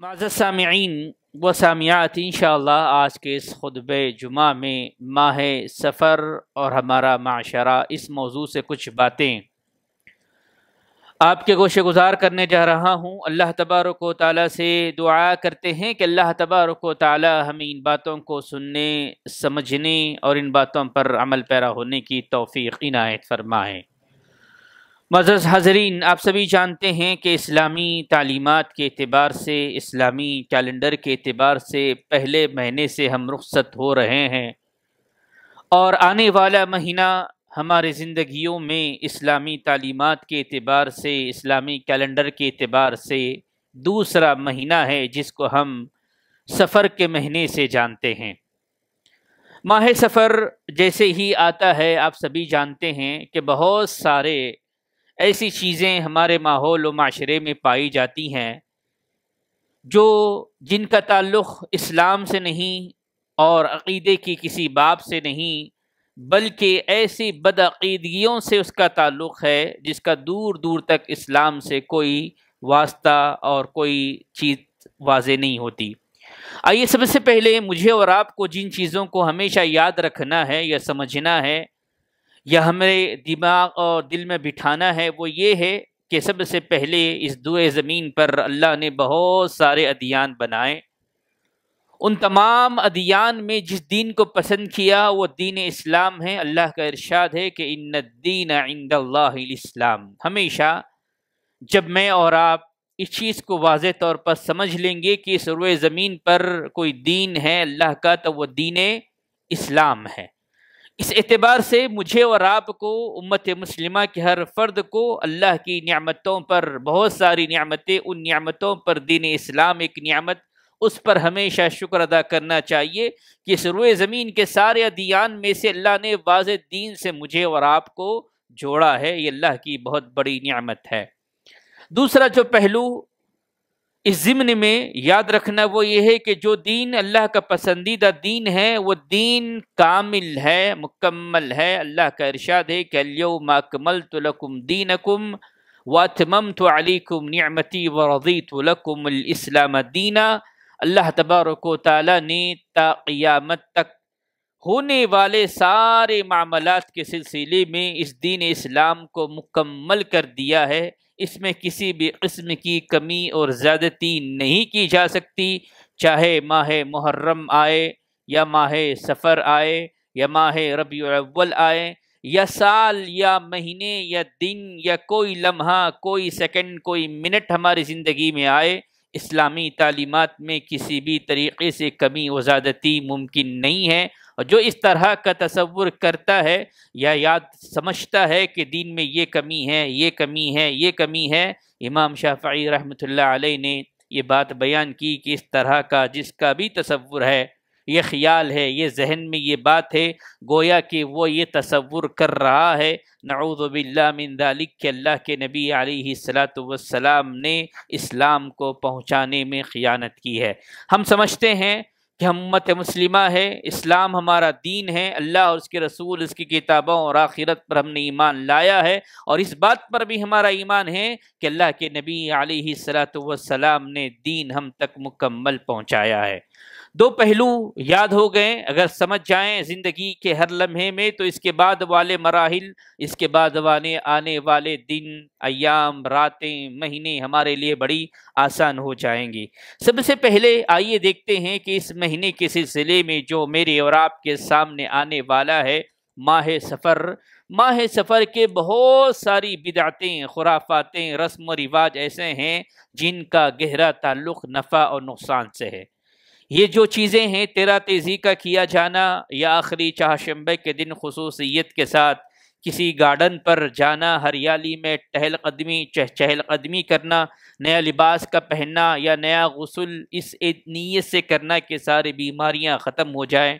माज सामीन व सामियात इन आज के इस खुतब जुमा में माह सफ़र और हमारा माशरा इस मौजू से कुछ बातें आपके गोशे गुजार करने जा रहा हूँ अल्लाह तबारक ताली से दुआ करते हैं कि अल्लाह तबारक ताल हमें इन बातों को सुनने समझने और इन बातों पर अमल पैरा होने की तोफ़ी इनायत फरमाएँ मज़ हजरीन आप सभी जानते हैं कि इस्लामी तालीमत के अतबार से इस्लामी कैलेंडर के अतबार से पहले महीने से हम रुख्सत हो रहे हैं और आने वाला महीना हमारे ज़िंदगियों में इस्लामी तालीमत के अतबार से इस्लामी कैलेंडर के अतबार से दूसरा महीना है जिसको हम सफ़र के महीने से जानते हैं माह सफ़र जैसे ही आता है आप सभी जानते हैं कि बहुत सारे ऐसी चीज़ें हमारे माहौल व माशरे में पाई जाती हैं जो जिनका ताल्लुक़ इस्लाम से नहीं और अक़ीदे की किसी बाप से नहीं बल्कि ऐसी बदअीदगियों से उसका ताल्लुक़ है जिसका दूर दूर तक इस्लाम से कोई वास्ता और कोई चीज़ वाज नहीं होती आइए सबसे पहले मुझे और आपको जिन चीज़ों को हमेशा याद रखना है या समझना है या हमें दिमाग और दिल में बिठाना है वो ये है कि सबसे पहले इस दुए ज़मीन पर अल्लाह ने बहुत सारे अदियान बनाए उन तमाम अदियान में जिस दीन को पसंद किया वो दीन इस्लाम है अल्लाह का इरशाद है कि इन दीन इस्लाम हमेशा जब मैं और आप इस चीज़ को वाज तौर पर समझ लेंगे कि इस रुए ज़मीन पर कोई दीन है अल्लाह का तो वह दीन इस्लाम है इस एतबार से मुझे और आपको उम्मत मुस्लिमा के हर फ़र्द को अल्लाह की नियामतों पर बहुत सारी नियामतें उन नियामतों पर दीन इस्लाम एक नियामत उस पर हमेशा शुक्र अदा करना चाहिए कि इस रुए ज़मीन के सारे अदियान में से अल्लाह ने वाज दीन से मुझे और आपको जोड़ा है ये अल्लाह की बहुत बड़ी नियामत है दूसरा जो पहलू इस ज़िम्न में याद रखना वो ये है कि जो दीन अल्लाह का पसंदीदा दीन है वो दीन कामिल है मुकम्मल है अल्लाह का इरशाद है कि अल्यमकमल तुलकुम दीन कुम वम तो अलीकुम नियमती वरदी इस्लाम दीना अल्लाह तबारक ताली ने तायामत तक होने वाले सारे मामलात के सिलसिले में इस दीन इस्लाम को मुकम्मल कर दिया है इसमें किसी भी किस्म की कमी और ज़्यादती नहीं की जा सकती चाहे माह मुहर्रम आए या माह सफ़र आए या माह रबी अव्वल आए या साल या महीने या दिन या कोई लम्हा कोई सेकंड कोई मिनट हमारी ज़िंदगी में आए इस्लामी तालीमत में किसी भी तरीके से कमी वजादती मुमकिन नहीं है और जो इस तरह का तस्वुर करता है या याद समझता है कि दीन में ये कमी है ये कमी है ये कमी है इमाम शाफी रहमत ला ने ये बात बयान की कि इस तरह का जिसका भी तस्वुर है ये ख्याल है ये जहन में ये बात है गोया कि वो ये तस्वुर कर रहा है नऊज़बिल्लामिनदालिक के अल्लाह के नबी आलत वसलाम ने इस्लाम को पहुँचाने में ख़ियानत की है हम समझते हैं कि हम उम्मत मुस्लिमा है इस्लाम हमारा दीन है अल्लाह और उसके रसूल उसकी किताबों और आखिरत पर हमने ईमान लाया है और इस बात पर भी हमारा ईमान है कि अल्लाह के नबी सलात वसलाम ने दीन हम तक मुकम्मल पहुँचाया है दो पहलू याद हो गए अगर समझ जाएं ज़िंदगी के हर लम्हे में तो इसके बाद वाले मराहल इसके बाद वाले आने वाले दिन अयाम रातें महीने हमारे लिए बड़ी आसान हो जाएंगी सबसे पहले आइए देखते हैं कि इस महीने के सिलसिले में जो मेरे और आपके सामने आने वाला है माह सफ़र माह सफ़र के बहुत सारी बिदातें खुराफातें रस्म व रिवाज ऐसे हैं जिनका गहरा ताल्लुक़ नफ़ा और नुकसान से है ये जो चीज़ें हैं तेरा तेज़ी का किया जाना या आखिरी चाहशंबे के दिन खसूसियत के साथ किसी गार्डन पर जाना हरियाली में टहल कदमी चह, चहल कदमी करना नया लिबास का पहनना या नया गसल इस नीयत से करना कि सारी बीमारियां ख़त्म हो जाएं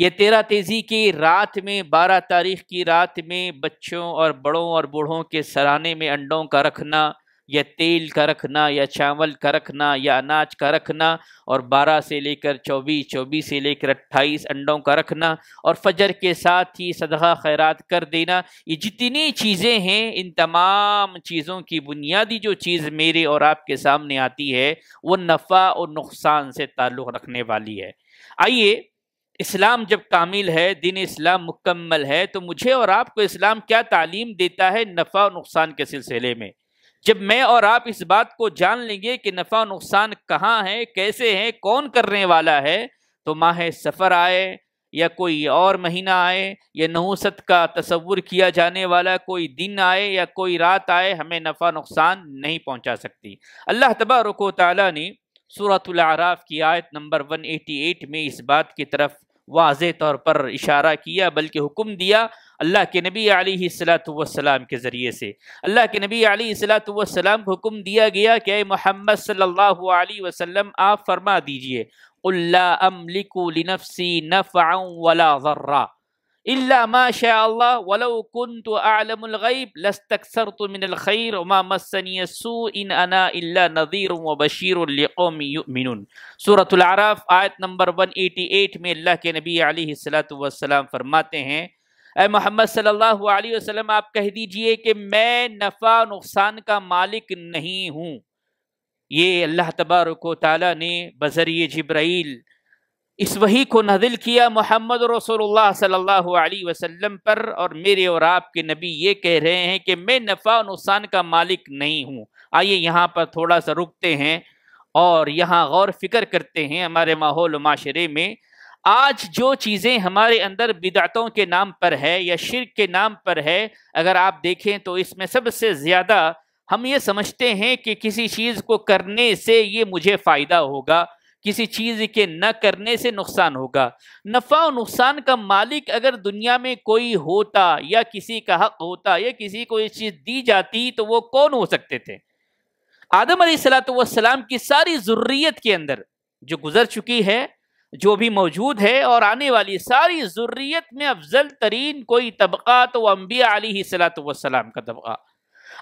ये तेरह तेज़ी की रात में बारह तारीख की रात में बच्चों और बड़ों और बूढ़ों के सराने में अंडों का रखना या तेल का रखना या चावल का रखना या अनाज का रखना और 12 से लेकर 24 24 से लेकर 28 अंडों का रखना और फजर के साथ ही सदका खैरात कर देना ये जितनी चीज़ें हैं इन तमाम चीज़ों की बुनियादी जो चीज़ मेरे और आपके सामने आती है वो नफ़ा और नुकसान से ताल्लुक़ रखने वाली है आइए इस्लाम जब कामिल है दिन इस्लाम मुकम्मल है तो मुझे और आपको इस्लाम क्या तालीम देता है नफ़ा और नुकसान के सिलसिले में जब मैं और आप इस बात को जान लेंगे कि नफ़ा नुकसान कहाँ है कैसे है कौन करने वाला है तो माह सफ़र आए या कोई और महीना आए या नहुसत का तस्वुर किया जाने वाला कोई दिन आए या कोई रात आए हमें नफ़ा नुकसान नहीं पहुंचा सकती अल्लाह तबारक ताली ने सूरतल आराफ़ की आयत नंबर 188 में इस बात की तरफ वाज तौर पर इशारा किया बल्कि हुक्म दिया अल्लाह के नबी अली सलाम के ज़रिए से अल्लाह के नबी आई सलाम को हुक्म दिया गया कि मोहम्मद सल्लल्लाहु अलैहि आप फरमा दीजिए नफ़ आऊँ वला ज़र्रा इल्ला अल्लाह वलो गैब मिनल खैर सू इन अना इल्ला व आराफ आयत नंबर 188 में अल्लाह के नबी अलैहि फरमाते हैं ए मोहम्मद सल्लल्लाहु अलैहि वसल्लम आप कह दीजिए कि मैं नफ़ा नुकसान का मालिक नहीं हूँ ये अल्लाह तबारक ताली ने बजरिए जब्राइल इस वही को नदिल किया मोहम्मद रसोल्ला सल्ह वसम पर और मेरे और आपके नबी ये कह रहे हैं कि मैं नफ़ा नुकसान का मालिक नहीं हूँ आइए यहाँ पर थोड़ा सा रुकते हैं और यहाँ गौर फिक्र करते हैं हमारे माहौल माशरे में आज जो चीज़ें हमारे अंदर बिदातों के नाम पर है या शिर के नाम पर है अगर आप देखें तो इसमें सबसे ज़्यादा हम ये समझते हैं कि किसी चीज़ को करने से ये मुझे फ़ायदा होगा किसी चीज़ के न करने से नुकसान होगा नफ़ा और नुकसान का मालिक अगर दुनिया में कोई होता या किसी का हक होता या किसी को ये चीज़ दी जाती तो वो कौन हो सकते थे आदम सलाम की सारी ज़ुर्रियत के अंदर जो गुज़र चुकी है जो भी मौजूद है और आने वाली सारी ज़ुर्रियत में अफजल तरीन कोई तबका तो अम्बिया सलाम का तबका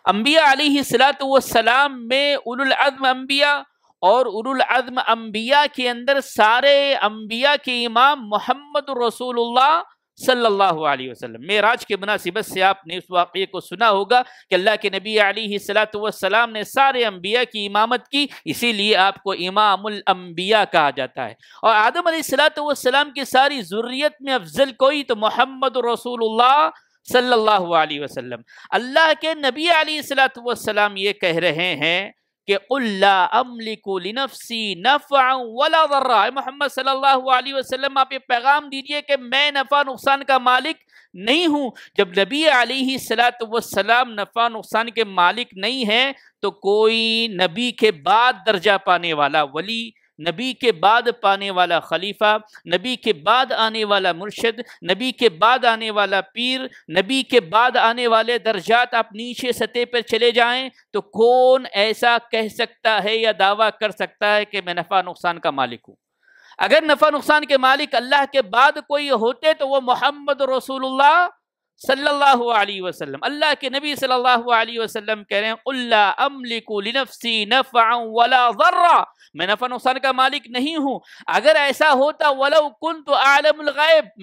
अम्बिया सलाम में उलम अम्बिया और उरुल अज़म अम्बिया के अंदर सारे अम्बिया के इमाम मोहम्मद रसूलुल्लाह सल्लल्लाहु अलैहि वसल्लम मेराज के मुनासिबत से आपने उस वाक़े को सुना होगा कि अल्लाह के नबी सलात सलाम ने सारे अम्बिया की इमामत की इसीलिए आपको इमामुल अम्बिया कहा जाता है और आदम सलात की सारी ज़ुर्रियत में अफजल कोई तो मोहम्मद रसूलुल्लाह सल्लल्लाहु अलैहि वसल्लम अल्लाह के नबी सलात वसलाम ये कह रहे हैं कि उल्ला वला मोहम्मद सल्लल्लाहु अलैहि वसल्लम आप ये पैगाम दीजिए कि मैं नफ़ा नुकसान का मालिक नहीं हूँ जब नबी अलैहि सलात वसलाम नफ़ा नुकसान के मालिक नहीं हैं तो कोई नबी के बाद दर्जा पाने वाला वली नबी के बाद पाने वाला खलीफा नबी के बाद आने वाला मुर्शद नबी के बाद आने वाला पीर नबी के बाद आने वाले दर्जात आप नीचे सतह पर चले जाएं तो कौन ऐसा कह सकता है या दावा कर सकता है कि मैं नफ़ा नुकसान का मालिक हूँ अगर नफ़ा नुकसान के मालिक अल्लाह के बाद कोई होते तो वो मोहम्मद रसूलुल्लाह सल्लल्लाहु अलैहि वसल्लम अल्लाह के नबी सल्लल्लाहु अलैहि वसल्लम कह रहे हैं उल्ला अमलिकु वला ज़र्रा मैं नफ़ा नुकसान का मालिक नहीं हूँ अगर ऐसा होता वलव कुन तो आलम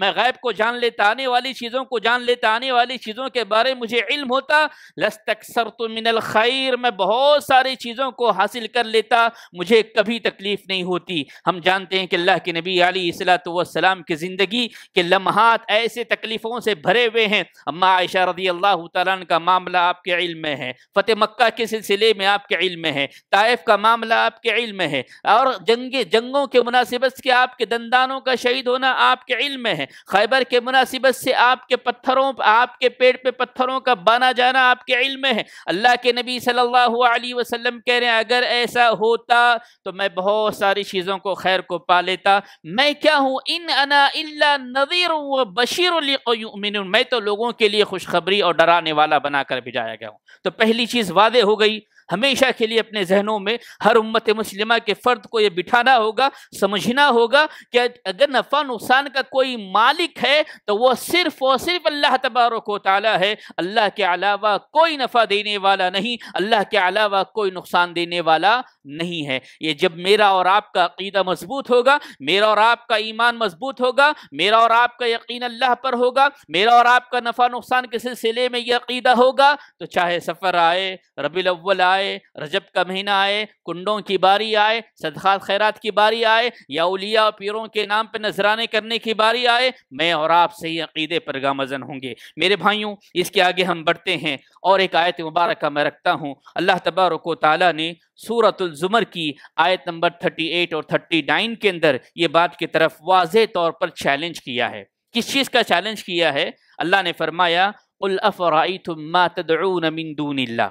मैं गैब को जान लेता आने वाली चीज़ों को जान लेता आने वाली चीज़ों के बारे में मुझे इल्म होता लस तकसर तो मिनल खैर मैं बहुत सारी चीज़ों को हासिल कर लेता मुझे कभी तकलीफ़ नहीं होती हम जानते हैं कि अल्लाह के नबी अली सलात वसलाम की ज़िंदगी के लम्हात ऐसे तकलीफ़ों से भरे हुए हैं अम्मा आयशा रदी अल्लाह तन का मामला आपके इल्म में है फ़तेह मक्का के सिलसिले में आपके इल्म में है ताइफ का मामला आपके इल्म में है और जंगे जंगों के मुनासिबत से आपके दंदानों का शहीद होना आपके इल्म में है खैबर के मुनासिबत से आपके पत्थरों आपके पेड़ पे पत्थरों का बना जाना आपके इल्म में है अल्लाह के नबी सल्लल्लाहु अलैहि वसल्लम कह रहे हैं अगर ऐसा होता तो मैं बहुत सारी चीज़ों को खैर को पा लेता मैं क्या हूँ इन अना नज़ीर व बशीर मैं तो लोगों के लिए खुशखबरी और डराने वाला बनाकर भिजाया गया हूँ तो पहली चीज़ वादे हो गई हमेशा के लिए अपने जहनों में हर उम्मत मुस्लिमा के फ़र्द को ये बिठाना होगा समझना होगा कि अगर नफ़ा नुकसान का कोई मालिक है तो वह सिर्फ़ और सिर्फ अल्लाह तबारक ताली है अल्लाह के अलावा कोई नफ़ा देने वाला नहीं अल्लाह के अलावा कोई नुकसान देने वाला नहीं है ये जब मेरा और आपका अकीदा मजबूत होगा मेरा और आपका ईमान मजबूत होगा मेरा और आपका यकीन अल्लाह पर होगा मेरा और आपका नफ़ा नुकसान के सिलसिले में यह अकीदा होगा तो चाहे सफ़र आए रबी अव्वल आए आए रजब का महीना आए कुंडों की बारी आए सदखात खैरात की बारी आए या उलिया और पीरों के नाम पर नजराने करने की बारी आए मैं और आप सही अकीदे पर गामजन होंगे मेरे भाइयों इसके आगे हम बढ़ते हैं और एक आयत मुबारक का मैं रखता हूँ अल्लाह तबारक ताली ने सूरतुलज़ुमर की आयत नंबर थर्टी एट और थर्टी नाइन के अंदर ये बात की तरफ वाज तौर पर चैलेंज किया है किस चीज़ का चैलेंज किया है अल्लाह ने फरमाया उल उलफ़राई तुम मातदून मिन दूनिल्ला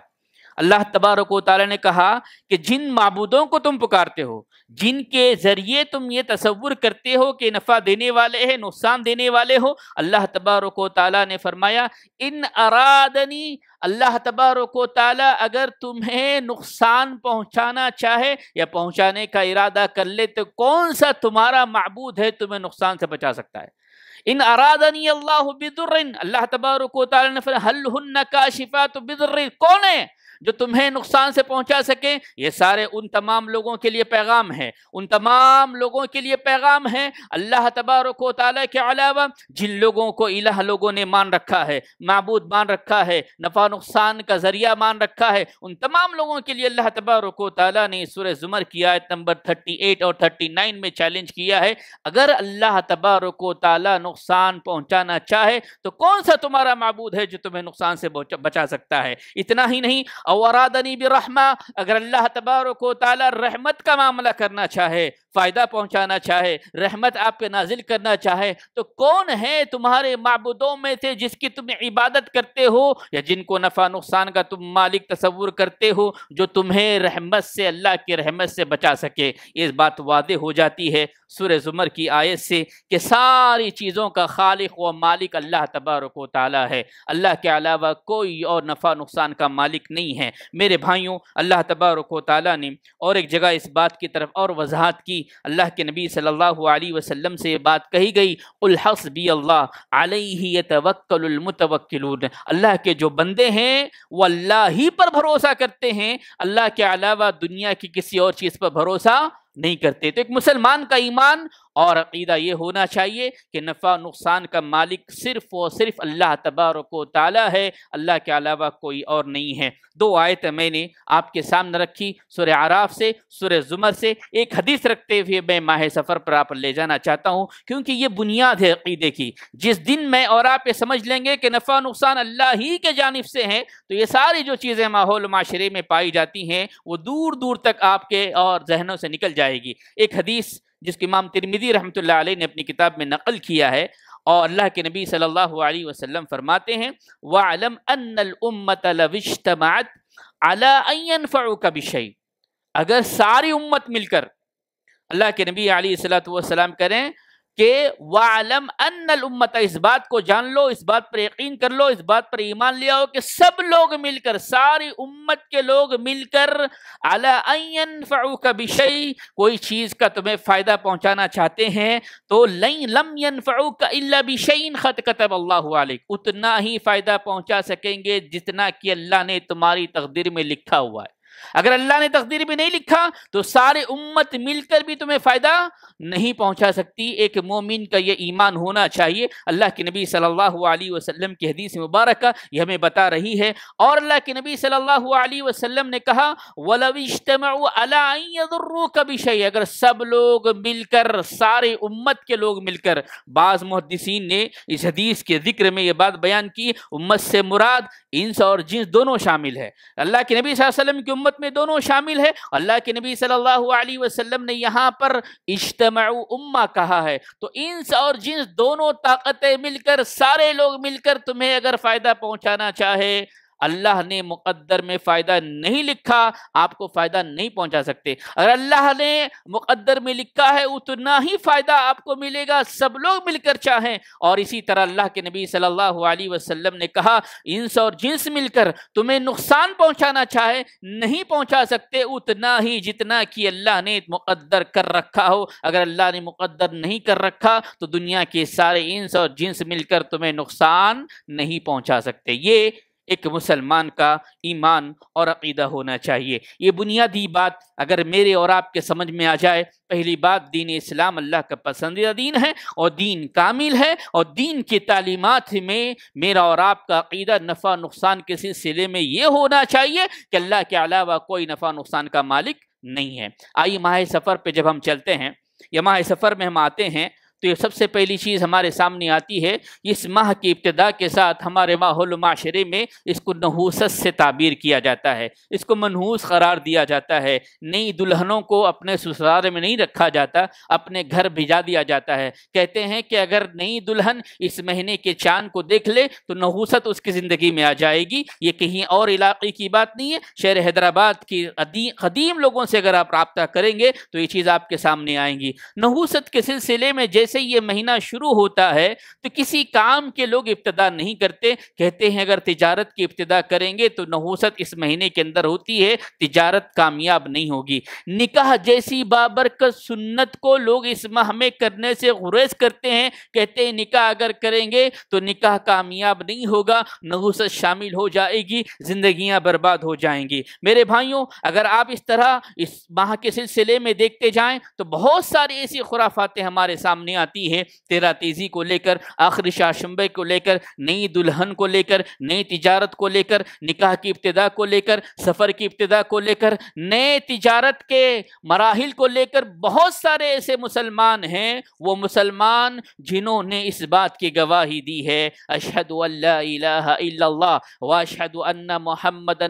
अल्लाह तबारक ताली ने कहा कि जिन मबूदों को तुम पुकारते हो जिनके ज़रिए तुम ये तस्वुर करते हो कि नफ़ा देने वाले हैं नुकसान देने वाले हो अल्लाह तबारक ताली ने फरमाया इन अरादनी अल्लाह तबारक ताली अगर तुम्हें नुकसान पहुँचाना चाहे या पहुँचाने का इरादा कर ले तो कौन सा तुम्हारा मबूद है तुम्हें नुकसान से बचा सकता है इन अरादनी अल्लाह बिदुर्रिन अल्लाह तबारक ने हल हन्ना का शिफा तो बिदुर्रिन कौन है जो तुम्हें नुकसान से पहुंचा सके ये सारे उन तमाम लोगों के लिए पैगाम है उन तमाम लोगों के लिए पैगाम है अल्लाह तबारक तला के अलावा जिन लोगों को इलाह लोगों ने मान रखा है मबूद मान रखा है नफ़ा नुकसान का ज़रिया मान रखा है उन तमाम लोगों के लिए अल्लाह तबारक ताली ने सुर ज़ुमर की आयत नंबर थर्टी एट और थर्टी नाइन में चैलेंज किया है अगर अल्लाह तबारक ताली नुकसान पहुँचाना चाहे तो कौन सा तुम्हारा मबूद है जो तुम्हें नुकसान से बचा सकता है इतना ही नहीं अवरादनी रहमा अगर अल्लाह तबारक ताला रहमत का मामला करना चाहे फ़ायदा पहुँचाना चाहे रहमत आप पे नाजिल करना चाहे तो कौन है तुम्हारे मबूदों में से जिसकी तुम इबादत करते हो या जिनको नफ़ा नुकसान का तुम मालिक तस्वूर करते हो जो तुम्हें रहमत से अल्लाह की रहमत से बचा सके ये बात वाज हो जाती है सुर ज़ुमर की आयत से कि सारी चीज़ों का खालिक व मालिक अल्लाह तबारक ताली है अल्लाह के अलावा कोई और नफ़ा नुकसान का मालिक नहीं है हैं मेरे भाइयों अल्लाह तबारक ताली ने और एक जगह इस बात की तरफ और वजाहत की अल्लाह के नबी सल्लल्लाहु अलैहि वसल्लम से बात कही गई उल्हस बी अल्लाह अलही तवक्लमतवक्लून अल्लाह के जो बंदे हैं वो अल्लाह ही पर भरोसा करते हैं अल्लाह के अलावा दुनिया की किसी और चीज़ पर भरोसा नहीं करते तो एक मुसलमान का ईमान और अकीदा ये होना चाहिए कि नफ़ा नुकसान का मालिक सिर्फ और सिर्फ अल्लाह तबारक ताली है अल्लाह के अलावा कोई और नहीं है दो आयत मैंने आपके सामने रखी सुर आराफ से सुर ज़ुमर से एक हदीस रखते हुए मैं माह सफ़र पर आप ले जाना चाहता हूँ क्योंकि ये बुनियाद है अकीदे की जिस दिन मैं और आप ये समझ लेंगे कि नफ़ा नुकसान अल्लाह ही के जानब से हैं तो ये सारी जो चीज़ें माहौल माशरे में पाई जाती हैं वो दूर दूर तक आपके और जहनों से निकल जाएगी एक हदीस जिसको इमाम तिरमिदी रहमत ने अपनी किताब में नकल किया है और अल्लाह के नबी सल्लल्लाहु अलैहि वसल्लम फरमाते हैं वालम का अलाफ़ा अगर सारी उम्मत मिलकर अल्लाह के नबी सलाम करें कि वालम अन्नल उम्मत इस बात को जान लो इस बात पर यकीन कर लो इस बात पर ईमान ले आओ कि सब लोग मिलकर सारी उम्मत के लोग मिलकर अलायन फ़ाउकबिशई कोई चीज़ का तुम्हें फ़ायदा पहुंचाना चाहते हैं तो लई लम यन फ़ाउक बिशैन ख़त कतब अल्लाह उतना ही फ़ायदा पहुंचा सकेंगे जितना कि अल्लाह ने तुम्हारी तकदीर में लिखा हुआ है अगर अल्लाह ने तकदीर में नहीं लिखा तो सारे उम्मत मिलकर भी तुम्हें फ़ायदा नहीं पहुंचा सकती एक मोमिन का यह ईमान होना चाहिए अल्लाह के नबी सल्लल्लाहु अलैहि वसल्लम की हदीस मुबारक यह हमें बता रही है और अल्लाह के नबी सल्लल्लाहु अलैहि वसल्लम ने कहा वलविश्तमी अगर सब लोग मिलकर सारे उम्मत के लोग मिलकर बाज़ मुहदसिन ने इस हदीस के जिक्र में यह बात बयान की उम्मत से मुराद इंस और जिन्स दोनों शामिल है अल्लाह के नबी वसल्लम की उम्मत उम्मत में दोनों शामिल है अल्लाह के नबी सल्लल्लाहु अलैहि वसल्लम ने यहाँ पर इज्तम उम्मा कहा है तो इंस और जिन्स दोनों ताकतें मिलकर सारे लोग मिलकर तुम्हें अगर फ़ायदा पहुँचाना चाहे अल्लाह ने मुकद्दर में फ़ायदा नहीं लिखा आपको फ़ायदा नहीं पहुंचा सकते अगर अल्लाह ने मुकद्दर में लिखा है उतना ही फ़ायदा आपको मिलेगा सब लोग मिलकर चाहें और इसी तरह अल्लाह के नबी सल्लल्लाहु अलैहि वसल्लम ने कहा इंस और जिन्स मिलकर तुम्हें नुकसान पहुंचाना चाहे नहीं पहुंचा सकते उतना ही जितना कि अल्लाह ने मुकद्दर कर रखा हो अगर अल्लाह ने मुकद्दर नहीं कर रखा तो दुनिया के सारे इंस और जिन्स मिलकर तुम्हें नुकसान नहीं पहुंचा सकते ये एक मुसलमान का ईमान और अकीदा होना चाहिए ये बुनियादी बात अगर मेरे और आपके समझ में आ जाए पहली बात दीन इस्लाम अल्लाह का पसंदीदा दीन है और दीन कामिल है और दीन की तालीमत में मेरा और आपका अकीदा नफ़ा नुकसान के सिलसिले में ये होना चाहिए कि अल्लाह के अलावा कोई नफ़ा नुकसान का मालिक नहीं है आई माह सफ़र पर जब हम चलते हैं या माह सफ़र में हम आते हैं तो ये सबसे पहली चीज़ हमारे सामने आती है इस माह की इब्तदा के साथ हमारे माहौल माशरे में इसको नहूसत से ताबीर किया जाता है इसको मनहूस करार दिया जाता है नई दुल्हनों को अपने ससुराल में नहीं रखा जाता अपने घर भिजा दिया जाता है कहते हैं कि अगर नई दुल्हन इस महीने के चांद को देख ले तो नहूसत उसकी ज़िंदगी में आ जाएगी ये कहीं और इलाके की बात नहीं है शहर हैदराबाद की कदीम लोगों से अगर आप रबता करेंगे तो ये चीज़ आपके सामने आएंगी नहूसत के सिलसिले में जैसे जैसे ये महीना शुरू होता है तो किसी काम के लोग इब्तदा नहीं करते कहते हैं अगर तिजारत की इब्तदा करेंगे तो नहूसत इस महीने के अंदर होती है तिजारत कामयाब नहीं होगी निकाह जैसी बाबरकत सुन्नत को लोग इस माह में करने से गुरेज करते हैं कहते हैं निकाह अगर करेंगे तो निकाह कामयाब नहीं होगा नहूसत शामिल हो जाएगी जिंदगियां बर्बाद हो जाएंगी मेरे भाइयों अगर आप इस तरह इस माह के सिलसिले में देखते जाएं तो बहुत सारी ऐसी खुराफातें हमारे सामने आती हैं तेरा तेज़ी को लेकर आखिरी शाशंबे को लेकर नई दुल्हन को लेकर नई तिजारत को लेकर निकाह की इब्तदा को लेकर सफ़र की इब्तदा को लेकर नए तिजारत के मराहल को लेकर बहुत सारे ऐसे मुसलमान हैं वो मुसलमान जिन्होंने इस बात की गवाही दी है अशहद वाशहद मोहम्मद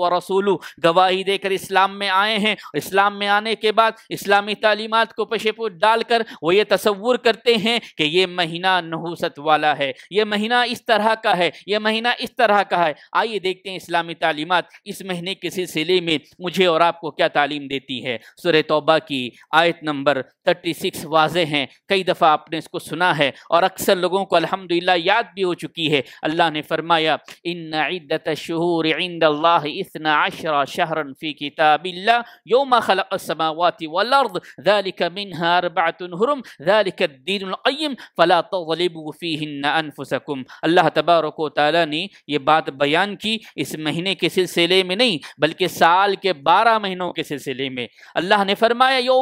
व रसूलू गवाही देकर इस्लाम में आए हैं इस्लाम में आने के बाद इस्लामी तालीमत को पेशे पर डालकर वो ये तस्वीर तस्वुर करते हैं कि ये महीना नहूसत वाला है ये महीना इस तरह का है ये महीना इस तरह का है आइए देखते हैं इस्लामी तालीमत इस महीने के सिलसिले में मुझे और आपको क्या तालीम देती है सुर तोबा की आयत नंबर थर्टी सिक्स वाज हैं कई दफ़ा आपने इसको सुना है और अक्सर लोगों को अलहमदिल्ला याद भी हो चुकी है अल्लाह ने फरमाया इन इद्दत शहूर इतना आशरा शहरन फ़ी किताबिल्ला योम खलक समावत वलर्द ذلك منها أربعة هرم ذلك अल्लाह तबारक ने ये बात बयान की इस महीने के सिलसिले में नहीं बल्कि साल के बारह महीनों के सिलसिले में अल्लाह ने फरमाया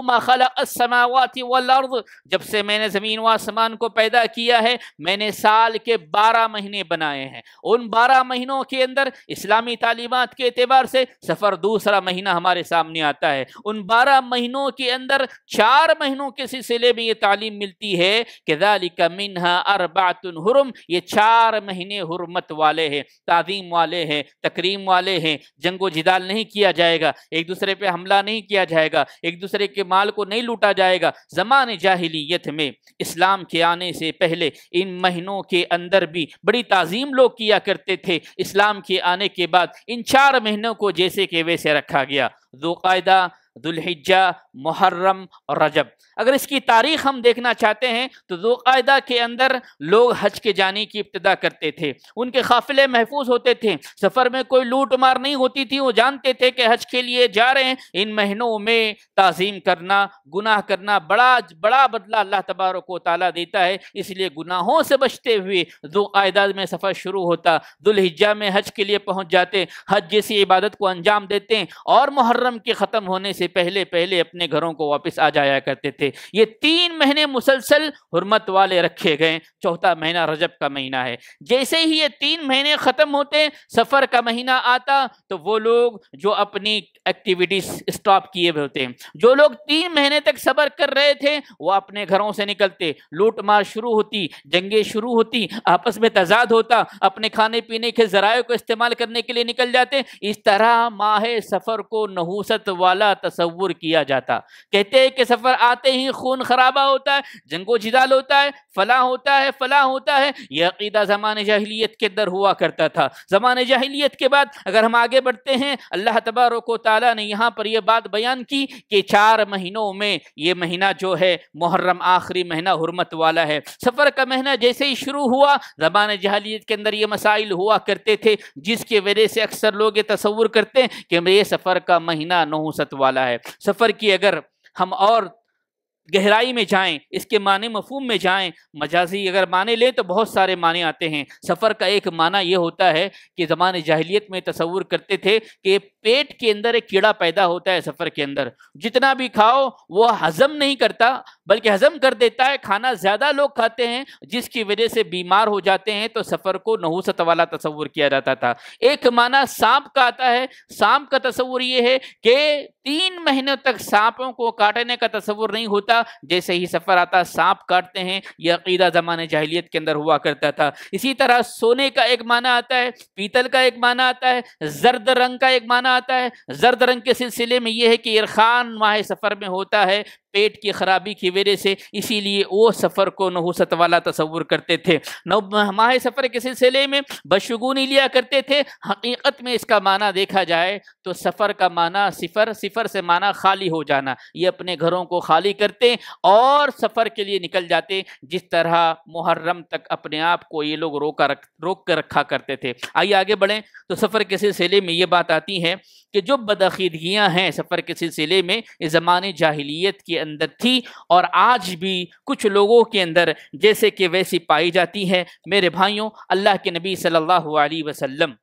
जब से मैंने ज़मीन व आसमान को पैदा किया है मैंने साल के बारह महीने बनाए हैं उन बारह महीनों के अंदर इस्लामी तालीमत के अतबार से सफ़र दूसरा महीना हमारे सामने आता है उन बारह महीनों के अंदर चार महीनों के सिलसिले में यह तालीम तालीम मिलती है कि दालिका मिनहा अरबातुन हुरम ये चार महीने हुरमत वाले हैं ताज़ीम वाले हैं तकरीम वाले हैं जंगो जिदाल नहीं किया जाएगा एक दूसरे पर हमला नहीं किया जाएगा एक दूसरे के माल को नहीं लूटा जाएगा ज़मान जाहिलियत में इस्लाम के आने से पहले इन महीनों के अंदर भी बड़ी ताज़ीम लोग किया करते थे इस्लाम के आने के बाद इन चार महीनों को जैसे के वैसे रखा गया दो कायदा दुल्हिजा मुहर्रम और रजब अगर इसकी तारीख हम देखना चाहते हैं तो दोकायदा के अंदर लोग हज के जाने की इब्तदा करते थे उनके काफिले महफूज होते थे सफ़र में कोई लूट मार नहीं होती थी वो जानते थे कि हज के लिए जा रहे हैं इन महीनों में तज़ीम करना गुनाह करना बड़ा बड़ा बदला अल्लाह को ताला देता है इसलिए गुनाहों से बचते हुए दोकायदा में सफ़र शुरू होता दुल्हिजा में हज के लिए पहुँच जाते हज जैसी इबादत को अंजाम देते और मुहर्रम के ख़त्म होने से से पहले पहले अपने घरों को वापस आ जाया करते थे ये तीन महीने मुसलसल हरमत वाले रखे गए चौथा महीना रजब का महीना है जैसे ही ये तीन महीने ख़त्म होते सफ़र का महीना आता तो वो लोग जो अपनी एक्टिविटीज़ स्टॉप किए हुए होते जो लोग तीन महीने तक सफ़र कर रहे थे वो अपने घरों से निकलते लूट मार शुरू होती जंगे शुरू होती आपस में तजाद होता अपने खाने पीने के जराये को इस्तेमाल करने के लिए निकल जाते इस तरह माह सफ़र को नहूसत वाला तस्वुर किया जाता कहते हैं कि सफ़र आते ही खून खराबा होता है जंगो जिदाल होता है फला होता है फला होता है यह अकीदा ज़मान जहलीत के अंदर हुआ करता था ज़मान जाहलीत के बाद अगर हम आगे बढ़ते हैं अल्लाह तबारक ताली ने यहाँ पर यह बात बयान की कि चार महीनों में ये महीना जो है मुहर्रम आखिरी महीना हरमत वाला है सफ़र का महीना जैसे ही शुरू हुआ ज़बान जहलीत के अंदर ये मसाइल हुआ करते थे जिसकी वजह से अक्सर लोग ये तस्वुर करते हैं कि ये सफ़र का महीना नौसत वाला होता है सफ़र की अगर हम और गहराई में जाएं इसके माने मफहम में जाएं मजाजी अगर माने लें तो बहुत सारे माने आते हैं सफ़र का एक माना यह होता है कि ज़माने जाहलीत में तस्वूर करते थे कि पेट के अंदर एक कीड़ा पैदा होता है सफ़र के अंदर जितना भी खाओ वो हज़म नहीं करता बल्कि हजम कर देता है खाना ज़्यादा लोग खाते हैं जिसकी वजह से बीमार हो जाते हैं तो सफ़र को नहूसत वाला तस्वर किया जाता था एक माना सांप का आता है सांप का तस्वूर ये है कि तीन महीनों तक सांपों को काटने का तस्वर नहीं होता जैसे ही सफ़र आता सांप काटते हैं यह अकीदा जमाने जहलीत के अंदर हुआ करता था इसी तरह सोने का एक माना आता है पीतल का एक माना आता है जर्द रंग का एक माना आता है जर्द रंग के सिलसिले में यह है कि इरखान माह सफ़र में होता है पेट की खराबी की वजह से इसीलिए वो सफ़र को नहुसत वाला तस्वुर करते थे नौ माह सफ़र के सिलसिले में बशगुनी लिया करते थे हकीकत में इसका माना देखा जाए तो सफ़र का माना सिफर सिफर से माना खाली हो जाना ये अपने घरों को खाली करते और सफ़र के लिए निकल जाते जिस तरह मुहर्रम तक अपने आप को ये लोग रोका रख रोक कर रखा करते थे आइए आगे बढ़ें तो सफ़र के सिलसिले में ये बात आती है कि जो बदअीदगियाँ हैं सफ़र के सिलसिले में जमाने जाहिलियत की अंदर थी और आज भी कुछ लोगों के अंदर जैसे कि वैसी पाई जाती है मेरे भाइयों अल्लाह के नबी सल्लल्लाहु अलैहि वसल्लम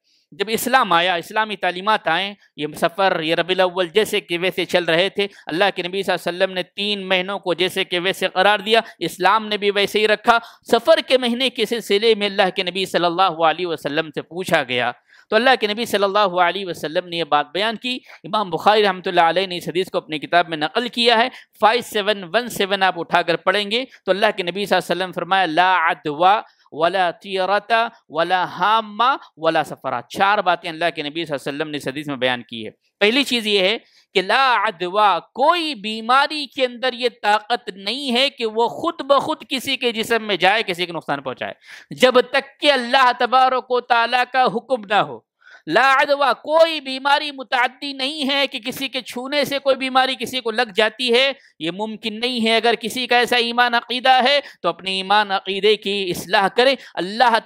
जब इस्लाम आया इस्लामी तालीमत आएँ ये सफ़र ये रबी अव्वल जैसे कि वैसे चल रहे थे अल्लाह के नबी वसल्लम ने तीन महीनों को जैसे कि वैसे करार दिया इस्लाम ने भी वैसे ही रखा सफ़र के महीने के सिलसिले में अल्लाह के नबी सल्लल्लाहु अलैहि वसल्लम से पूछा गया तो अल्लाह के नबी सल्लल्लाहु अलैहि वसल्लम ने यह बात बयान की इमाम बुखारी रहमत ने इस हदीस को अपनी किताब में नकल किया है फाइव सेवन वन सेवन आप उठाकर पढ़ेंगे तो अल्लाह के नबी वसल्लम फरमाया ला अदवा वला तियरता वला हामा वला सफ़रा चार बातें अल्लाह के नबी वसल्लम ने इस हदीस में बयान की है पहली चीज़ ये है कि ला अदवा कोई बीमारी के अंदर ये ताकत नहीं है कि वो खुद ब खुद किसी के जिसम में जाए किसी को नुकसान पहुंचाए जब तक कि अल्लाह तबारक ताला का हुक्म ना हो लादवा कोई बीमारी मुतदी नहीं है कि किसी के छूने से कोई बीमारी किसी को लग जाती है ये मुमकिन नहीं है अगर किसी का ऐसा ईमान अकीदा है तो अपने ईमान अकीदे की असलाह करें अल्लाह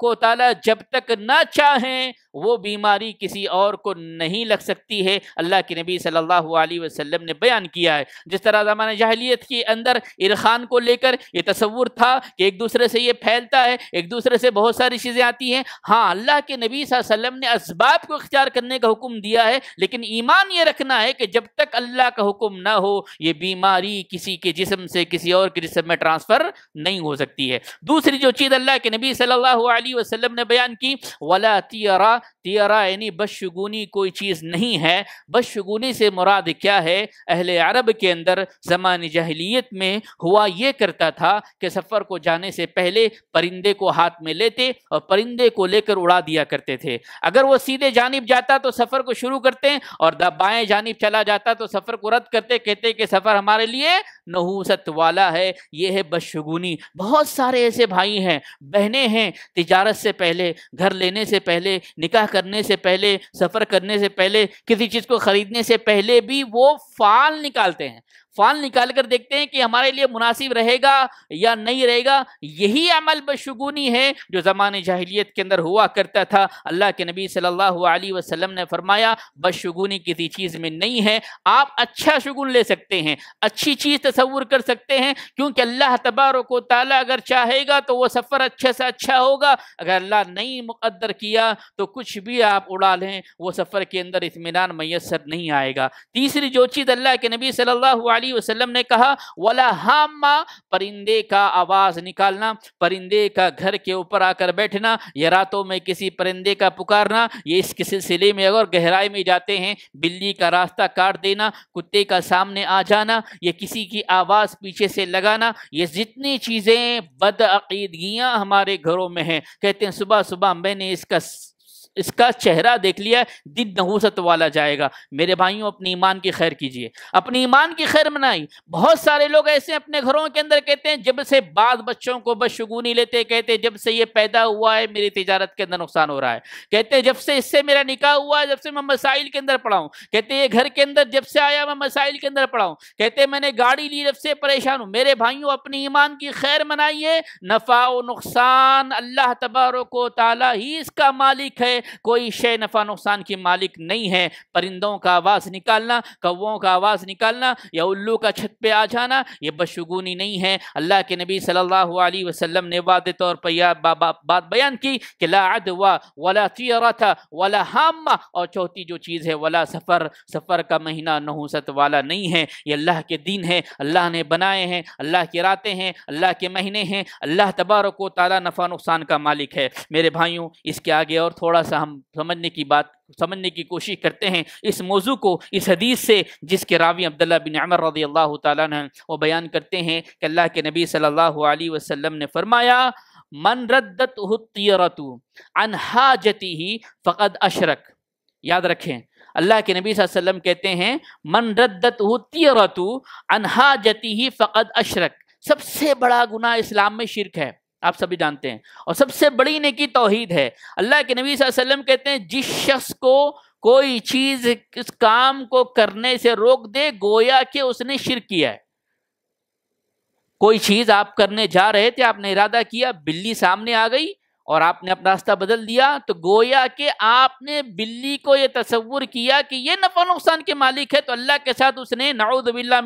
को ताला जब तक ना चाहें वो बीमारी किसी और को नहीं लग सकती है अल्लाह के नबी सल्लल्लाहु अलैहि वसल्लम ने बयान किया है जिस तरह जमान जहलीत के अंदर इरखान को लेकर ये तस्वुर था कि एक दूसरे से ये फैलता है एक दूसरे से बहुत सारी चीज़ें आती हैं हाँ अल्लाह के नबी वसल्लम ने इसबाब को इख्तियार करने का हुक्म दिया है लेकिन ईमान ये रखना है कि जब तक अल्लाह का हुक्म ना हो ये बीमारी किसी के जिसम से किसी और के जिसम में ट्रांसफ़र नहीं हो सकती है दूसरी जो चीज़ अल्लाह के नबी सल्लल्लाहु अलैहि वसल्लम ने बयान की वला तियरा तियरा यानी बदशगुनी कोई चीज़ नहीं है बदशगुनी से मुराद क्या है अहल अरब के अंदर ज़मान जहलीत में हुआ ये करता था कि सफ़र को जाने से पहले परिंदे को हाथ में लेते और परिंदे को लेकर उड़ा दिया करते थे अगर वो सीधे जानब जाता तो सफ़र को शुरू करते और बाएँ जानब चला जाता तो सफ़र को रद्द करते कहते कि सफ़र हमारे लिए नहूसत वाला है यह है बदशगुनी बहुत सारे ऐसे भाई हैं बहने हैं तजारत से पहले घर लेने से पहले निकाह करने से पहले सफ़र करने से पहले किसी चीज़ को ख़रीदने से पहले भी वो फाल निकालते हैं फाल निकाल कर देखते हैं कि हमारे लिए मुनासिब रहेगा या नहीं रहेगा यही अमल बशगुनी है जो ज़मान जाहिलियत के अंदर हुआ करता था अल्लाह के नबी सल्लल्लाहु अलैहि वसल्लम ने फरमाया बशगुनी किसी चीज़ में नहीं है आप अच्छा शगुन ले सकते हैं अच्छी चीज़ तस्वूर कर सकते हैं क्योंकि अल्लाह को ताला अगर चाहेगा तो वह सफ़र अच्छे से अच्छा होगा अगर अल्लाह नहीं मुकदर किया तो कुछ भी आप उड़ा लें वह सफ़र के अंदर इतमान मैसर नहीं आएगा तीसरी जो चीज़ अल्लाह के नबी सल्ला वसल्लम ने कहा वला हामा परिंदे का आवाज़ निकालना परिंदे का घर के ऊपर आकर बैठना या रातों में किसी परिंदे का पुकारना ये इसके सिलसिले में अगर गहराई में जाते हैं बिल्ली का रास्ता काट देना कुत्ते का सामने आ जाना या किसी की आवाज़ पीछे से लगाना ये जितनी चीज़ें बदअीदगियाँ हमारे घरों में हैं कहते हैं सुबह सुबह मैंने इसका इसका चेहरा देख लिया दिन नहूसत वाला जाएगा मेरे भाइयों अपने ईमान की खैर कीजिए अपने ईमान की खैर मनाई बहुत सारे लोग ऐसे अपने घरों के अंदर कहते हैं जब से बाद बच्चों को बस शुगुनी लेते कहते हैं जब से ये पैदा हुआ है मेरी तजारत के अंदर नुकसान हो रहा है कहते हैं जब से इससे मेरा निकाह हुआ है जब से मैं मसाइल के अंदर पढ़ाऊँ कहते हैं ये घर के अंदर जब से आया मैं मसाइल के अंदर पढ़ाऊँ कहते हैं मैंने गाड़ी ली जब से परेशान हूँ मेरे भाइयों अपने ईमान की खैर मनाइए नफ़ा व नुकसान अल्लाह तबारक ताली ही इसका मालिक है कोई शे नफ़ा नुकसान की मालिक नहीं है परिंदों का आवाज़ निकालना कौओं का आवाज़ निकालना या उल्लू का छत पे आ जाना ये बशगुनी नहीं है अल्लाह के नबी सल्लल्लाहु अलैहि वसल्लम ने वादे तौर पर बात बयान की कि ला अदवा वला तियरा था वला हामा और चौथी जो चीज़ है वला सफ़र सफ़र का महीना नहूसत वाला नहीं है ये अल्लाह के दिन है अल्लाह ने बनाए हैं अल्लाह की रातें हैं अल्लाह के महीने हैं अल्लाह तबारक ताली नफ़ा नुकसान का मालिक है मेरे भाइयों इसके आगे और थोड़ा सा सा हम समझने की बात समझने की कोशिश करते हैं इस मौजू को इस हदीस से जिसके रावी अब्दुल्ला बिन अमर रदी अल्लाह तन वो बयान करते हैं कि अल्लाह के नबी सल्लल्लाहु अलैहि वसल्लम ने फरमाया मन रद्दतु अन हाजती ही फ़कद अशरक याद रखें अल्लाह के नबी वसल्लम कहते हैं मन रद्दत रद्दतु अन हाजती ही फ़कद अशरक सबसे बड़ा गुना इस्लाम में शिरक है आप सभी जानते हैं और सबसे बड़ी नेकी तोहीद है अल्लाह के नबी वसल्लम कहते हैं जिस शख्स को कोई चीज इस काम को करने से रोक दे गोया के उसने शिर किया है कोई चीज आप करने जा रहे थे आपने इरादा किया बिल्ली सामने आ गई और आपने अपना रास्ता बदल दिया तो गोया कि आपने बिल्ली को यह तस्वुर किया कि यह नफा नुकसान के मालिक है तो अल्लाह के साथ उसने नाउदबिल्ला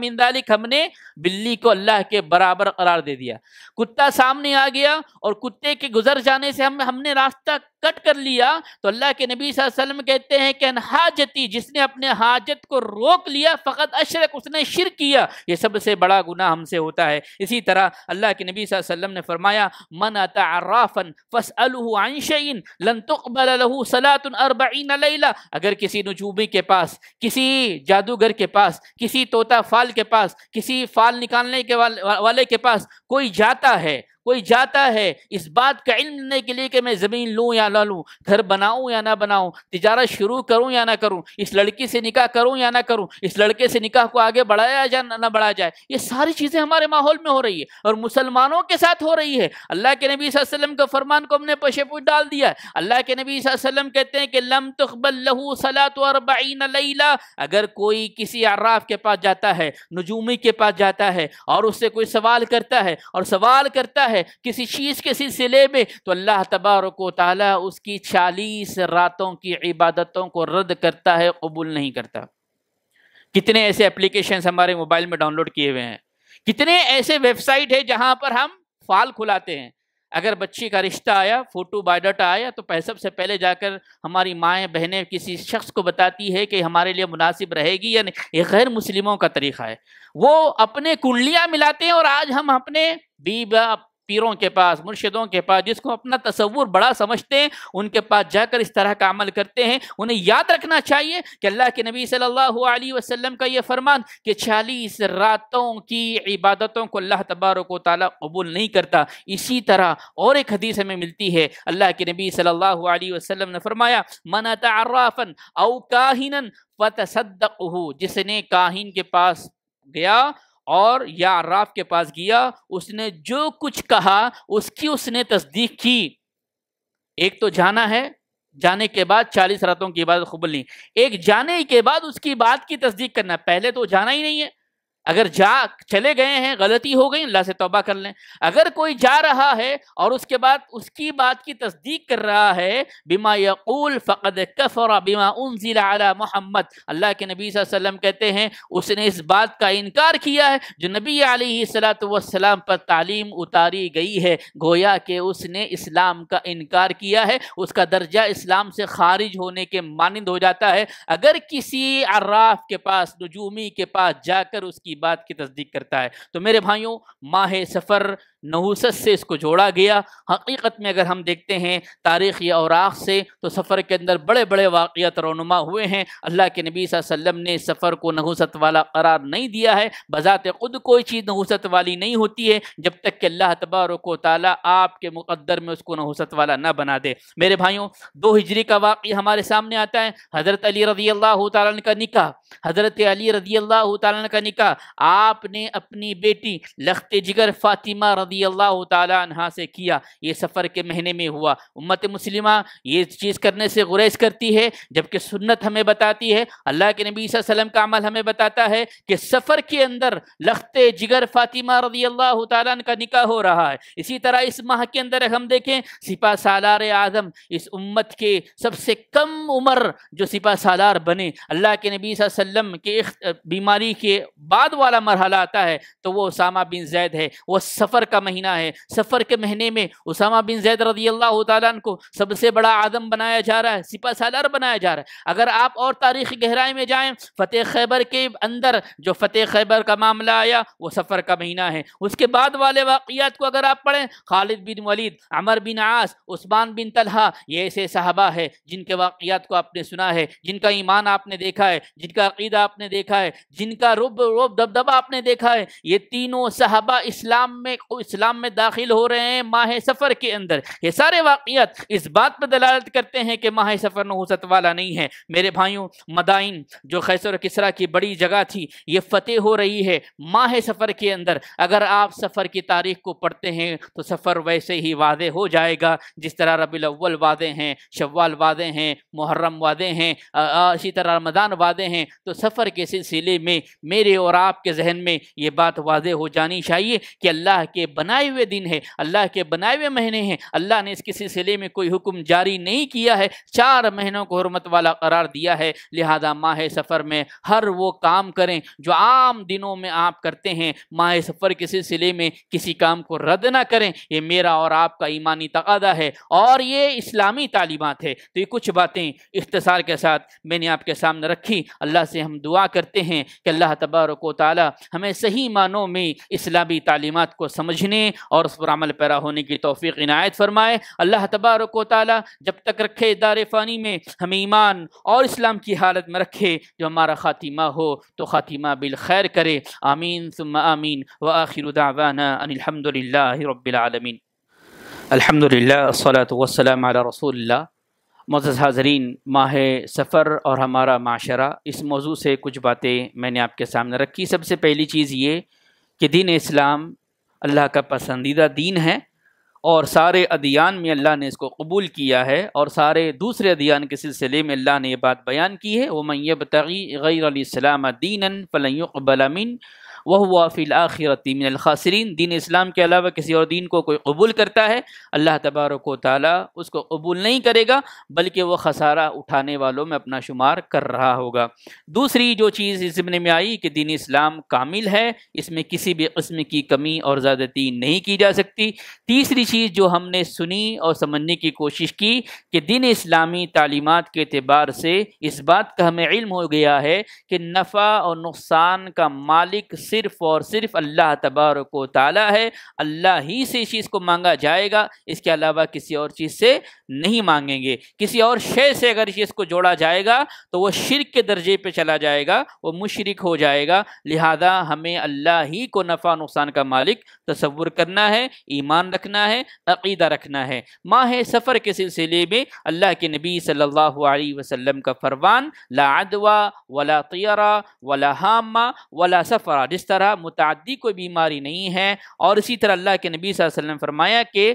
हमने बिल्ली को अल्लाह के बराबर करार दे दिया कुत्ता सामने आ गया और कुत्ते के गुजर जाने से हम हमने रास्ता कट कर लिया तो अल्लाह के नबी वसल्लम कहते हैं कि हाजती जिसने अपने हाजत को रोक लिया फ़कत अशरक उसने शिर किया ये सबसे बड़ा गुना हमसे होता है इसी तरह अल्लाह के नबी वसल्लम ने फरमाया मन अता फस यसअलहुआनशन लन तुकबलहू सलातन अरबीन अगर किसी नजूबी के पास किसी जादूगर के पास किसी तोता फाल के पास किसी फाल निकालने के वाले के पास कोई जाता है कोई जाता है इस बात का इल्म लेने के लिए कि मैं ज़मीन लूँ या ना लूँ घर बनाऊँ या ना बनाऊँ तजारत शुरू करूँ या ना करूँ इस लड़की से निकाह करूँ या ना करूँ इस लड़के से निकाह को आगे बढ़ाया जाए ना बढ़ाया जाए ये सारी चीज़ें हमारे माहौल में हो रही है और मुसलमानों के साथ हो रही है अल्लाह के नबी वसल्लम के फरमान को हमने पशेपुट डाल दिया अल्लाह के नबी वसल्लम कहते हैं कि लम तकबल लहू सलात अरबाइन लैला अगर कोई किसी अर्राफ के पास जाता है नजूमी के पास जाता है और उससे कोई सवाल करता है और सवाल करता है है किसी चीज़ के सिलसिले में तो अल्लाह तबारक ताली उसकी चालीस रातों की इबादतों को रद्द करता है कबूल नहीं करता कितने ऐसे एप्लीकेशन हमारे मोबाइल में डाउनलोड किए हुए हैं कितने ऐसे वेबसाइट है जहाँ पर हम फाल खुलाते हैं अगर बच्ची का रिश्ता आया फोटो बायोडाटा आया तो पह सबसे पहले जाकर हमारी माएँ बहनें किसी शख्स को बताती है कि हमारे लिए मुनासिब रहेगी या नहीं ये गैर मुस्लिमों का तरीक़ा है वो अपने कुंडलियाँ मिलाते हैं और आज हम अपने बीबा पीरों के पास मुर्शिदों के पास जिसको अपना तस्वुर बड़ा समझते हैं उनके पास जाकर इस तरह का अमल करते हैं उन्हें याद रखना चाहिए कि अल्लाह के नबी सल्लल्लाहु अलैहि वसल्लम का यह फरमान कि चालीस रातों की इबादतों को अल्लाह तबारक ताली कबूल नहीं करता इसी तरह और एक हदीस हमें मिलती है अल्लाह के नबी सल्लल्लाहु अलैहि वसल्लम ने फरमाया मन तर्राफन औ काहिनन फतसद्दक़हु जिसने काहिन के पास गया और या आराफ के पास गया उसने जो कुछ कहा उसकी उसने तस्दीक की एक तो जाना है जाने के बाद चालीस रातों की इबादत कबूल नहीं एक जाने के बाद उसकी बात की तस्दीक करना पहले तो जाना ही नहीं है अगर जा चले गए हैं गलती हो गई अल्लाह से तोबा कर लें अगर कोई जा रहा है और उसके बाद उसकी बात की तस्दीक कर रहा है बिमा यकूल फ़कद कफ़रा बिमा उन ज़िला मोहम्मद अल्लाह के नबी वसल्लम कहते हैं उसने इस बात का इनकार किया है जो नबी आलतम पर तालीम उतारी गई है गोया कि उसने इस्लाम का इनकार किया है उसका दर्जा इस्लाम से खारिज होने के मानंद हो जाता है अगर किसी अर्राफ के पास नजूमी के पास जाकर उसकी की बात की तस्दीक करता है तो मेरे भाइयों माह सफ़र नहूसत से इसको जोड़ा गया हकीकत में अगर हम देखते हैं या और से तो सफ़र के अंदर बड़े बड़े वाक़त रोनुमा हुए हैं अल्लाह के नबी वसम ने सफ़र को नहूसत वाला करार नहीं दिया है बज़ात खुद कोई चीज़ नहूसत वाली नहीं होती है जब तक कि अल्लाह को ताली आपके मुकदर में उसको नहूसत वाला ना बना दे मेरे भाइयों दो हिजरी का वाक़ हमारे सामने आता है हज़रत अली रजी अल्लाह का निका हज़रत अली रजी अल्लाह का निका आपने अपनी बेटी लख्त जिगर फ़ातिमा रदी अल्लाह तहा से किया ये सफ़र के महीने में हुआ उम्मत मुस्लिमा ये चीज़ करने से गुरेज करती है जबकि सुन्नत हमें बताती है अल्लाह के नबी वसम का अमल हमें बताता है कि सफ़र के अंदर लख्त जिगर फ़ातिमा रदी अल्लाह तन निका हो रहा है इसी तरह इस माह के अंदर हम देखें सिपा सालार आज़म इस उम्मत के सबसे कम उम्र जो सिपा सालार बने अल्लाह के नबी वसम के बीमारी के बाद बाद वाला मरहला आता है तो वो उसामा बिन जैद है वो सफ़र का महीना है सफ़र के महीने में उसामा बिन जैद रजी अल्लाह को सबसे बड़ा आदम बनाया जा रहा है सिपा सालार बनाया जा रहा है अगर आप और तारीख गहराई में जाए फ़तेह खैबर के अंदर जो फ़तेह खैबर का मामला आया वो सफ़र का महीना है उसके बाद वाले वाक़ात को अगर आप पढ़ें खालिद बिन वलीद अमर बिन आस उस्मान बिन तलहा ये ऐसे साहबा है जिनके वाक़ात को आपने सुना है जिनका ईमान आपने देखा है जिनका अकीदा आपने देखा है जिनका रुब रुब दबदबा आपने देखा है ये तीनों साहबा इस्लाम में इस्लाम में दाखिल हो रहे हैं माह सफ़र के अंदर ये सारे वाक़ियात इस बात पर दलालत करते हैं कि माह सफ़र नहूसत वाला नहीं है मेरे भाइयों मदाइन जो खैसर किसरा की बड़ी जगह थी ये फतेह हो रही है माह सफ़र के अंदर अगर आप सफ़र की तारीख को पढ़ते हैं तो सफ़र वैसे ही वादे हो जाएगा जिस तरह रबील वादे हैं शवाल वादे हैं मुहर्रम वादे हैं इसी तरह रमदान वादे हैं तो सफ़र के सिलसिले में मेरे और आप आपके जहन में ये बात वाज हो जानी चाहिए कि अल्लाह के बनाए हुए दिन है अल्लाह के बनाए हुए महीने हैं अल्लाह ने किसी सिले में कोई हुक्म जारी नहीं किया है चार महीनों को हरमत वाला करार दिया है लिहाजा माह सफ़र में हर वो काम करें जो आम दिनों में आप करते हैं माह सफ़र के सिलसिले में किसी काम को रद्द ना करें ये मेरा और आपका ईमानी तकादा है और ये इस्लामी तालीमत है तो ये कुछ बातें इख्तसार के साथ मैंने आपके सामने रखी अल्लाह से हम दुआ करते हैं कि अल्लाह तबारक ताला हमें सही मानों में इस्लामी तालीमत को समझने और उस पर अमल पैरा होने की तोफ़ी इनायत फरमाए अल्लाह तबारक ताली जब तक रखे दार फ़ानी में हमें ईमान और इस्लाम की हालत में रखे जो हमारा ख़ातिमा हो तो ख़ातिमा बिल खैर करे आमीन सुम आमीन व आखिर दावाना अनिलहमदिल्ला रबालमीन अलहमदिल्ला वसलाम रसूल्ला मज़ हाजरीन माह सफ़र और हमारा माशरा इस मौजू से कुछ बातें मैंने आपके सामने रखी सबसे पहली चीज़ ये कि दीन इस्लाम अल्लाह का पसंदीदा दीन है और सारे अदियान में अल्लाह ने इसको कबूल किया है और सारे दूसरे अदियान के सिलसिले में अल्लाह ने ये बात बयान की है वो मैब तगी गैरसलाम दीन फ़लैबलमिन वह वाफिल आखिर आखिरती खासरीन दीन इस्लाम के अलावा किसी और दीन को कोई कबूल करता है अल्लाह तबारक ताली उसको कबूल नहीं करेगा बल्कि वह खसारा उठाने वालों में अपना शुमार कर रहा होगा दूसरी जो चीज़ इस ज़मन में आई कि दीन इस्लाम कामिल है इसमें किसी भी कस्म की कमी और ज़्यादती नहीं की जा सकती तीसरी चीज़ जो हमने सुनी और समझने की कोशिश की कि दीन इस्लामी तालीमत के अतबार से इस बात का हमें इल्म हो गया है कि नफ़ा और नुकसान का मालिक सिर्फ़ और सिर्फ अल्लाह तबार को ताला है अल्लाह ही से इस चीज़ को मांगा जाएगा इसके अलावा किसी और चीज़ से नहीं मांगेंगे किसी और शय से अगर इस चीज़ को जोड़ा जाएगा तो वह शिरक के दर्जे पर चला जाएगा वह मुशरक हो जाएगा लिहाजा हमें अल्लाह ही को नफ़ा नुकसान का मालिक तस्वुर करना है ईमान रखना है अकीदा रखना है माह सफ़र के सिलसिले में अल्लाह के नबी सल्लल्लाहु अलैहि वसल्लम का फरवान ला अदवा वला तियरा वला हामा वला सफ़रा इस तरह मुतदी कोई बीमारी नहीं है और इसी तरह अल्लाह के नबी वसल्लम फरमाया कि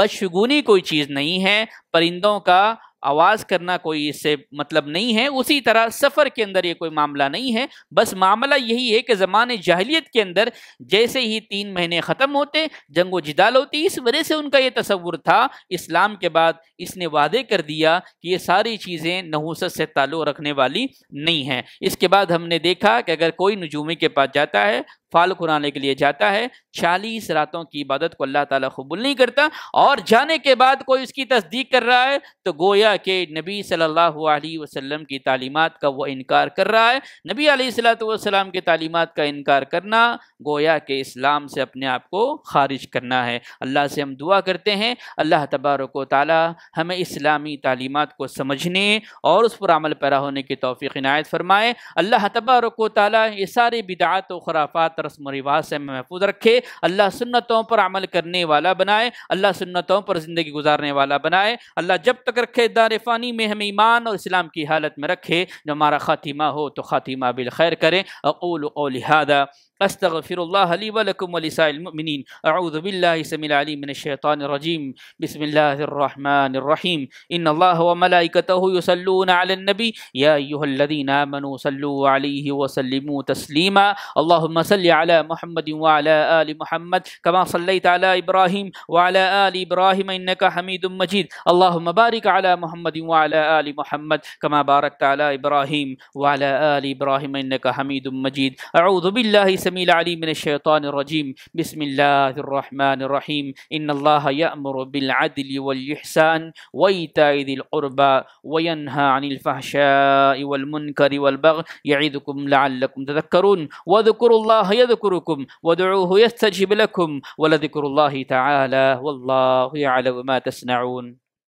बदशगुनी कोई चीज़ नहीं है परिंदों का आवाज़ करना कोई इससे मतलब नहीं है उसी तरह सफ़र के अंदर ये कोई मामला नहीं है बस मामला यही है कि ज़मान जहलीत के अंदर जैसे ही तीन महीने ख़त्म होते जंगो जिदाल होती इस वजह से उनका यह तस्वुर था इस्लाम के बाद इसने वादे कर दिया कि ये सारी चीज़ें नहूसत से ताल्लुक़ रखने वाली नहीं हैं इसके बाद हमने देखा कि अगर कोई नजूमी के पास जाता है फाल खुराने के लिए जाता है चालीस रातों की इबादत को अल्लाह ताला कबूल नहीं करता और जाने के बाद कोई उसकी तस्दीक कर रहा है तो गोया के नबी सल्लल्लाहु अलैहि वसल्लम की तालीमत का वो इनकार कर रहा है नबी अलैहिस्सलाम की तालीमत का इनकार करना गोया के इस्लाम से अपने आप को खारिज करना है अल्लाह से हम दुआ करते हैं अल्लाह तबारक ताली हमें इस्लामी तालीमत को समझने और उस पर अमल पैरा होने की तोफ़ी इनायत फरमाए अल्लाह तबारक ताली ये सारे बिदात व खुराफात रस्म रिवाज से हमें महफूज रखे अल्लाह सुन्नतों पर अमल करने वाला बनाए अल्लाह सुन्नतों पर ज़िंदगी गुजारने वाला बनाए अल्लाह जब तक रखे दार फ़ानी में हमें ईमान और इस्लाम की हालत में रखे जो हमारा ख़ातिमा हो तो ख़ातिमा बिल खैर करें अकूल ओलिहादा أستغفر الله لي ولكم ولسائر المؤمنين أعوذ بالله سميع العليم من الشيطان الرجيم بسم الله الرحمن الرحيم إن الله وملائكته يصلون على النبي يا أيها الذين آمنوا صلوا عليه وسلموا تسليما اللهم صل على محمد وعلى آل محمد كما صليت على إبراهيم وعلى آل إبراهيم إنك حميد مجيد اللهم بارك على محمد وعلى آل محمد كما باركت على إبراهيم وعلى آل إبراهيم إنك حميد مجيد أعوذ بالله السميع العليم من الشيطان الرجيم بسم الله الرحمن الرحيم إن الله يأمر بالعدل والإحسان وإيتاء ذي القربى وينهى عن الفحشاء والمنكر والبغي يعظكم لعلكم تذكرون واذكروا الله يذكركم ودعوه يستجب لكم ولذكر الله تعالى والله يعلم ما تصنعون